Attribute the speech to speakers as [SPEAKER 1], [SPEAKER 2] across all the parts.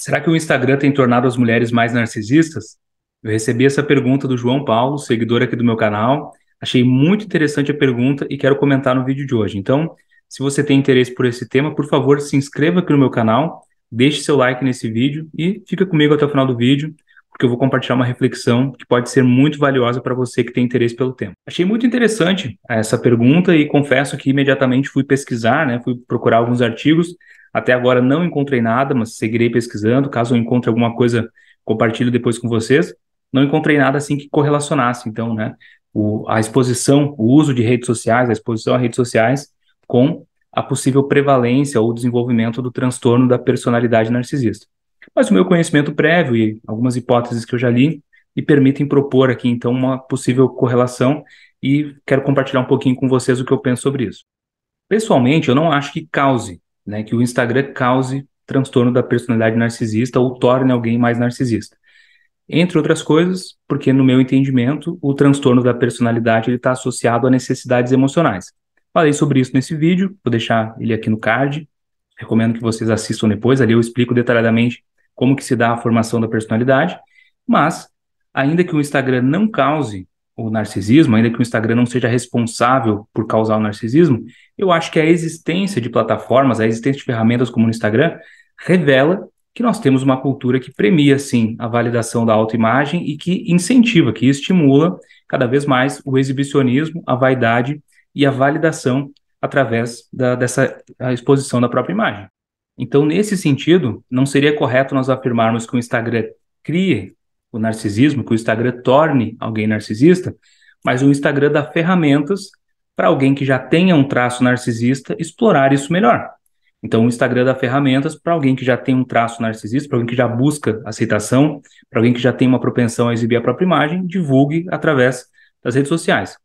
[SPEAKER 1] Será que o Instagram tem tornado as mulheres mais narcisistas? Eu recebi essa pergunta do João Paulo, seguidor aqui do meu canal. Achei muito interessante a pergunta e quero comentar no vídeo de hoje. Então, se você tem interesse por esse tema, por favor, se inscreva aqui no meu canal, deixe seu like nesse vídeo e fica comigo até o final do vídeo, porque eu vou compartilhar uma reflexão que pode ser muito valiosa para você que tem interesse pelo tema. Achei muito interessante essa pergunta e confesso que imediatamente fui pesquisar, né, fui procurar alguns artigos até agora não encontrei nada, mas seguirei pesquisando. Caso eu encontre alguma coisa, compartilho depois com vocês. Não encontrei nada assim que correlacionasse, então, né? O, a exposição, o uso de redes sociais, a exposição a redes sociais com a possível prevalência ou desenvolvimento do transtorno da personalidade narcisista. Mas o meu conhecimento prévio e algumas hipóteses que eu já li me permitem propor aqui, então, uma possível correlação e quero compartilhar um pouquinho com vocês o que eu penso sobre isso. Pessoalmente, eu não acho que cause né, que o Instagram cause transtorno da personalidade narcisista ou torne alguém mais narcisista. Entre outras coisas, porque no meu entendimento, o transtorno da personalidade está associado a necessidades emocionais. Falei sobre isso nesse vídeo, vou deixar ele aqui no card. Recomendo que vocês assistam depois, ali eu explico detalhadamente como que se dá a formação da personalidade. Mas, ainda que o Instagram não cause o narcisismo, ainda que o Instagram não seja responsável por causar o narcisismo, eu acho que a existência de plataformas, a existência de ferramentas como o Instagram, revela que nós temos uma cultura que premia, sim, a validação da autoimagem e que incentiva, que estimula cada vez mais o exibicionismo, a vaidade e a validação através da, dessa exposição da própria imagem. Então, nesse sentido, não seria correto nós afirmarmos que o Instagram crie o narcisismo, que o Instagram torne alguém narcisista, mas o Instagram dá ferramentas para alguém que já tenha um traço narcisista explorar isso melhor. Então, o Instagram dá ferramentas para alguém que já tem um traço narcisista, para alguém que já busca aceitação, para alguém que já tem uma propensão a exibir a própria imagem, divulgue através das redes sociais.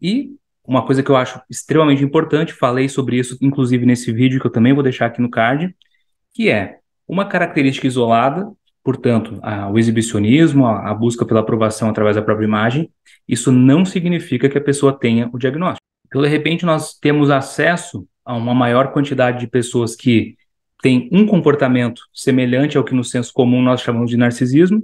[SPEAKER 1] E uma coisa que eu acho extremamente importante, falei sobre isso inclusive nesse vídeo que eu também vou deixar aqui no card, que é uma característica isolada Portanto, a, o exibicionismo, a, a busca pela aprovação através da própria imagem, isso não significa que a pessoa tenha o diagnóstico. Então, de repente, nós temos acesso a uma maior quantidade de pessoas que têm um comportamento semelhante ao que no senso comum nós chamamos de narcisismo,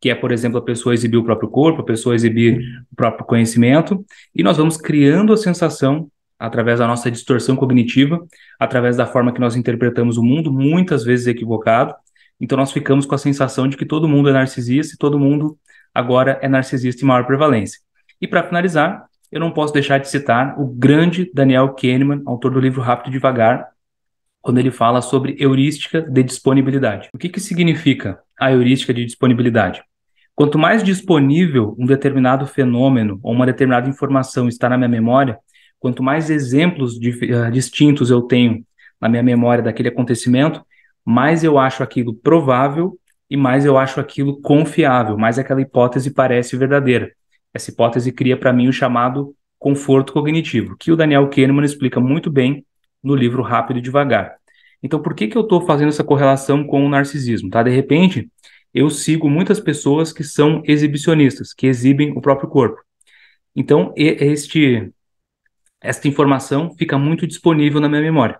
[SPEAKER 1] que é, por exemplo, a pessoa exibir o próprio corpo, a pessoa exibir o próprio conhecimento, e nós vamos criando a sensação através da nossa distorção cognitiva, através da forma que nós interpretamos o mundo, muitas vezes equivocado, então nós ficamos com a sensação de que todo mundo é narcisista e todo mundo agora é narcisista em maior prevalência. E para finalizar, eu não posso deixar de citar o grande Daniel Kahneman, autor do livro Rápido e Devagar, quando ele fala sobre heurística de disponibilidade. O que, que significa a heurística de disponibilidade? Quanto mais disponível um determinado fenômeno ou uma determinada informação está na minha memória, quanto mais exemplos de, uh, distintos eu tenho na minha memória daquele acontecimento, mais eu acho aquilo provável e mais eu acho aquilo confiável, mais aquela hipótese parece verdadeira. Essa hipótese cria para mim o chamado conforto cognitivo, que o Daniel Kahneman explica muito bem no livro Rápido e Devagar. Então, por que, que eu estou fazendo essa correlação com o narcisismo? Tá? De repente, eu sigo muitas pessoas que são exibicionistas, que exibem o próprio corpo. Então, este, esta informação fica muito disponível na minha memória.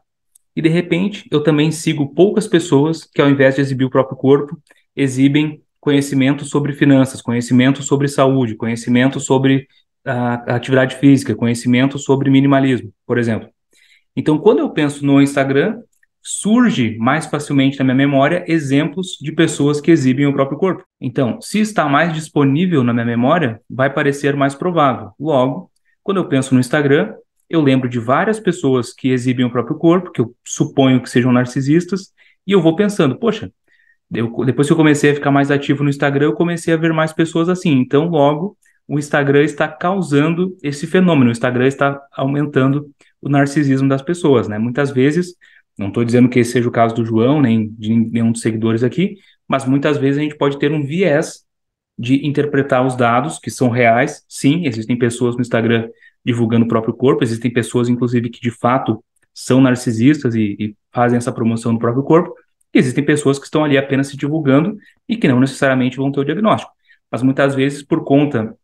[SPEAKER 1] E de repente, eu também sigo poucas pessoas que, ao invés de exibir o próprio corpo, exibem conhecimento sobre finanças, conhecimento sobre saúde, conhecimento sobre a, ah, a atividade física, conhecimento sobre minimalismo, por exemplo. Então, quando eu penso no Instagram, surge mais facilmente na minha memória exemplos de pessoas que exibem o próprio corpo. Então, se está mais disponível na minha memória, vai parecer mais provável. Logo, quando eu penso no Instagram, eu lembro de várias pessoas que exibem o próprio corpo, que eu suponho que sejam narcisistas, e eu vou pensando, poxa, eu, depois que eu comecei a ficar mais ativo no Instagram, eu comecei a ver mais pessoas assim. Então, logo, o Instagram está causando esse fenômeno, o Instagram está aumentando o narcisismo das pessoas, né? Muitas vezes, não estou dizendo que esse seja o caso do João, nem de nenhum dos seguidores aqui, mas muitas vezes a gente pode ter um viés de interpretar os dados, que são reais. Sim, existem pessoas no Instagram divulgando o próprio corpo, existem pessoas, inclusive, que de fato são narcisistas e, e fazem essa promoção do próprio corpo, e existem pessoas que estão ali apenas se divulgando e que não necessariamente vão ter o diagnóstico. Mas muitas vezes, por conta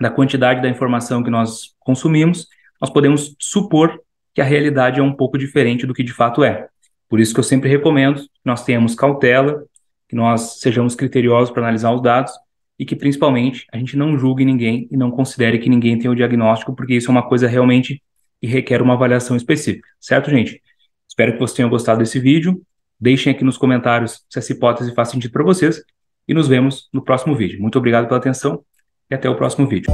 [SPEAKER 1] da quantidade da informação que nós consumimos, nós podemos supor que a realidade é um pouco diferente do que de fato é. Por isso que eu sempre recomendo que nós tenhamos cautela, que nós sejamos criteriosos para analisar os dados e que principalmente a gente não julgue ninguém e não considere que ninguém tem o diagnóstico, porque isso é uma coisa realmente que requer uma avaliação específica, certo, gente? Espero que vocês tenham gostado desse vídeo. Deixem aqui nos comentários se essa hipótese faz sentido para vocês e nos vemos no próximo vídeo. Muito obrigado pela atenção e até o próximo vídeo.